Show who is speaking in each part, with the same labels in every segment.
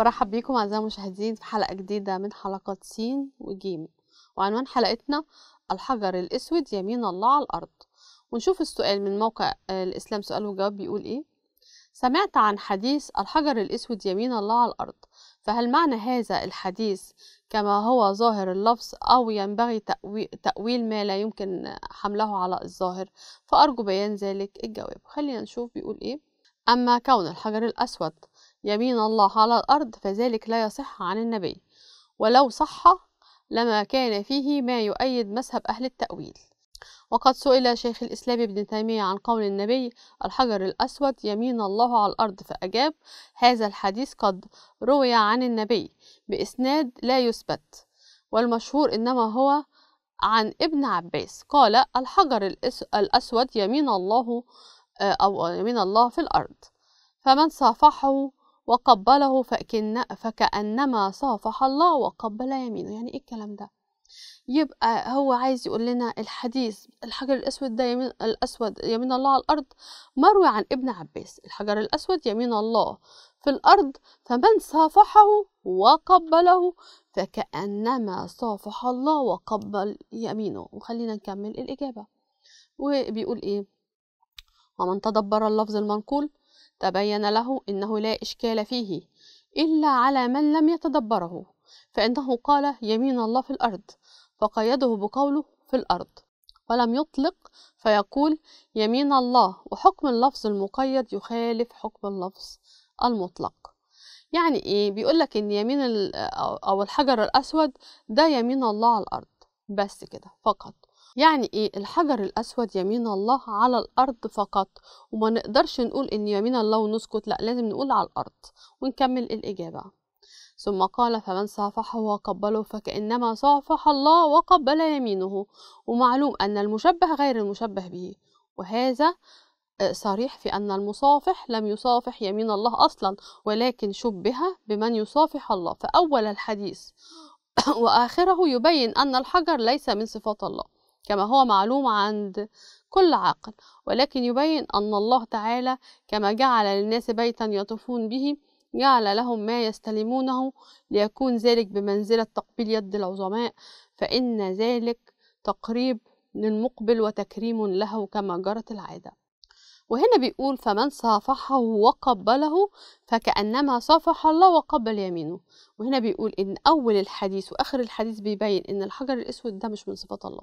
Speaker 1: برحب بيكم أعزائي المشاهدين في حلقة جديدة من حلقات س وجيم وعنوان حلقتنا الحجر الأسود يمين الله على الأرض ونشوف السؤال من موقع الإسلام سؤال وجواب بيقول إيه سمعت عن حديث الحجر الأسود يمين الله على الأرض فهل معنى هذا الحديث كما هو ظاهر اللفظ أو ينبغي تأويل ما لا يمكن حمله على الظاهر فأرجو بيان ذلك الجواب خلينا نشوف بيقول إيه أما كون الحجر الأسود يمين الله على الأرض فذلك لا يصح عن النبي ولو صح لما كان فيه ما يؤيد مذهب أهل التأويل وقد سئل شيخ الإسلام ابن تيمية عن قول النبي الحجر الأسود يمين الله على الأرض فأجاب هذا الحديث قد روي عن النبي بإسناد لا يثبت والمشهور إنما هو عن ابن عباس قال الحجر الأسود يمين الله آه، أو يمين الله في الأرض فمن صافحه وقبله فكن فكأنما صافح الله وقبل يمينه يعني إيه الكلام ده يبقى هو عايز يقول لنا الحديث الحجر الأسود ده يمين الأسود يمين الله على الأرض مروي عن ابن عباس الحجر الأسود يمين الله في الأرض فمن صافحه وقبله فكأنما صافح الله وقبل يمينه وخلينا نكمل الإجابة وبيقول إيه ومن تدبر اللفظ المنقول تبين له أنه لا إشكال فيه إلا على من لم يتدبره فإنه قال يمين الله في الأرض فقيده بقوله في الأرض ولم يطلق فيقول يمين الله وحكم اللفظ المقيد يخالف حكم اللفظ المطلق يعني ايه بيقولك ان يمين او الحجر الاسود ده يمين الله على الارض بس كده فقط يعني ايه الحجر الاسود يمين الله على الارض فقط وما نقدرش نقول ان يمين الله ونسكت لا لازم نقول على الارض ونكمل الاجابه ثم قال فمن صافحه وقبله فكانما صافح الله وقبل يمينه ومعلوم ان المشبه غير المشبه به وهذا آه، صريح في أن المصافح لم يصافح يمين الله أصلا ولكن شبه بمن يصافح الله فأول الحديث وآخره يبين أن الحجر ليس من صفات الله كما هو معلوم عند كل عاقل ولكن يبين أن الله تعالى كما جعل للناس بيتا يطوفون به جعل لهم ما يستلمونه ليكون ذلك بمنزلة تقبيل يد العظماء فإن ذلك تقريب للمقبل وتكريم له كما جرت العادة وهنا بيقول فمن صافحه وقبله فكأنما صافح الله وقبل يمينه وهنا بيقول إن أول الحديث وآخر الحديث بيبين إن الحجر الأسود ده مش من صفات الله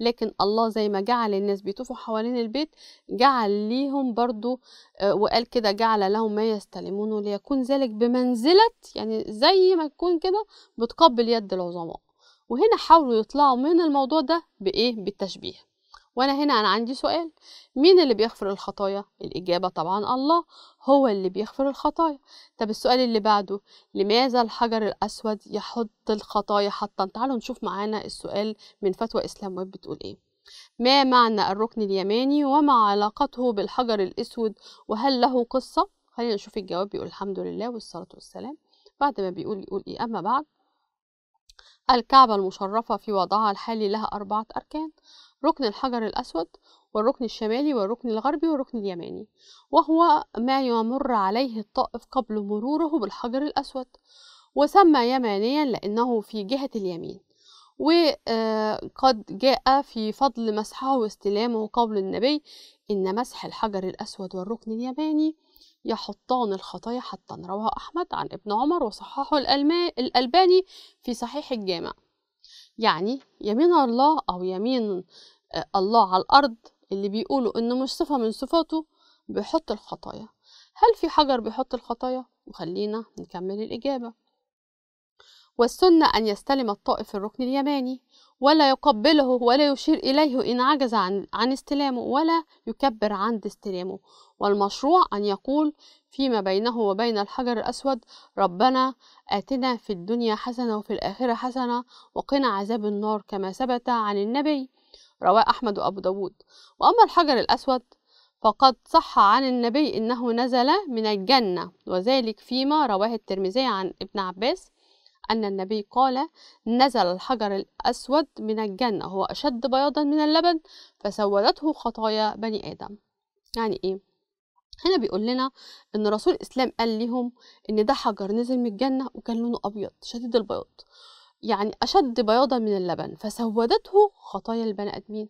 Speaker 1: لكن الله زي ما جعل الناس بيطوفوا حوالين البيت جعل ليهم برضو آه، وقال كده جعل لهم ما يستلمونه ليكون ذلك بمنزلة يعني زي ما تكون كده بتقبل يد العظماء وهنا حاولوا يطلعوا من الموضوع ده بإيه بالتشبيه وانا هنا انا عندي سؤال مين اللي بيغفر الخطايا الاجابه طبعا الله هو اللي بيغفر الخطايا طب السؤال اللي بعده لماذا الحجر الاسود يحط الخطايا حتى تعالوا نشوف معانا السؤال من فتوى اسلام ويب بتقول ايه ما معنى الركن اليماني وما علاقته بالحجر الاسود وهل له قصه خلينا نشوف الجواب بيقول الحمد لله والصلاه والسلام بعد ما بيقول يقول ايه اما بعد الكعبة المشرفة في وضعها الحالي لها أربعة أركان ركن الحجر الأسود والركن الشمالي والركن الغربي والركن اليماني وهو ما يمر عليه الطائف قبل مروره بالحجر الأسود وسمى يمانيا لأنه في جهة اليمين وقد آه، جاء في فضل مسحه واستلامه قول النبي إن مسح الحجر الأسود والركن اليماني يحطان الخطايا حتى رواه أحمد عن ابن عمر وصححه الألباني في صحيح الجامع يعني يمين الله أو يمين آه، الله على الأرض اللي بيقولوا إنه مش صفة من صفاته بيحط الخطايا هل في حجر بيحط الخطايا؟ وخلينا نكمل الإجابة والسنة أن يستلم الطائف الركن اليماني ولا يقبله ولا يشير إليه إن عجز عن, عن استلامه ولا يكبر عند استلامه والمشروع أن يقول فيما بينه وبين الحجر الأسود ربنا آتنا في الدنيا حسنة وفي الآخرة حسنة وقنا عذاب النار كما ثبت عن النبي رواه أحمد وأبو داود وأما الحجر الأسود فقد صح عن النبي إنه نزل من الجنة وذلك فيما رواه الترمذي عن ابن عباس أن النبي قال نزل الحجر الأسود من الجنة هو أشد بياضا من اللبن فسودته خطايا بني آدم يعني إيه؟ هنا بيقول لنا ان رسول الاسلام قال لهم ان ده حجر نزل من الجنه وكان لونه ابيض شديد البياض يعني اشد بياضا من اللبن فسودته خطايا البني ادمين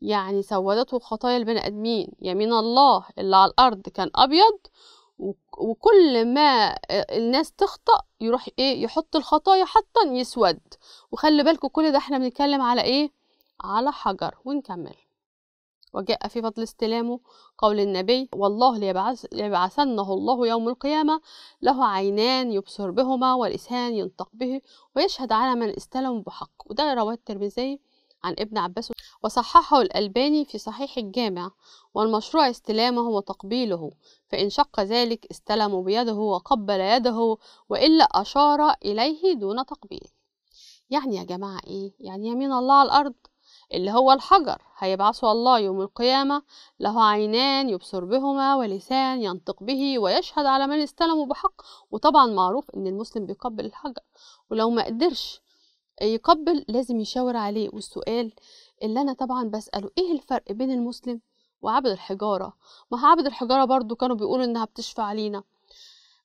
Speaker 1: يعني سودته خطايا البني ادمين يمين الله اللي على الارض كان ابيض وكل ما الناس تخطأ يروح ايه يحط الخطايا حتى يسود وخلي بالكم كل ده احنا بنتكلم على ايه على حجر ونكمل وجاء في فضل استلامه قول النبي والله ليبعث ليبعثنه الله يوم القيامة له عينان يبصر بهما ولسان ينطق به ويشهد على من استلم بحق وده رواه الترمذي عن ابن عباس وصححه الألباني في صحيح الجامع والمشروع استلامه وتقبيله فإن شق ذلك استلم بيده وقبل يده وإلا أشار إليه دون تقبيل يعني يا جماعة إيه؟ يعني يمين الله على الأرض اللي هو الحجر هيبعثه الله يوم القيامة له عينان يبصر بهما ولسان ينطق به ويشهد على من استلمه بحق وطبعا معروف إن المسلم بيقبل الحجر ولو ما قدرش يقبل لازم يشاور عليه والسؤال اللي انا طبعا بساله ايه الفرق بين المسلم وعبد الحجاره ما عبد الحجاره برضو كانوا بيقولوا انها بتشفع لينا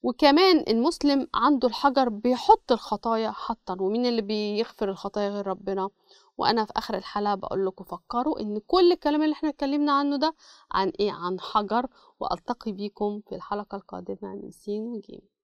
Speaker 1: وكمان المسلم عنده الحجر بيحط الخطايا حطا ومين اللي بيغفر الخطايا غير ربنا وانا في اخر الحلقه بقول لكم فكروا ان كل الكلام اللي احنا اتكلمنا عنه ده عن ايه عن حجر والتقي بيكم في الحلقه القادمه من سين وجيم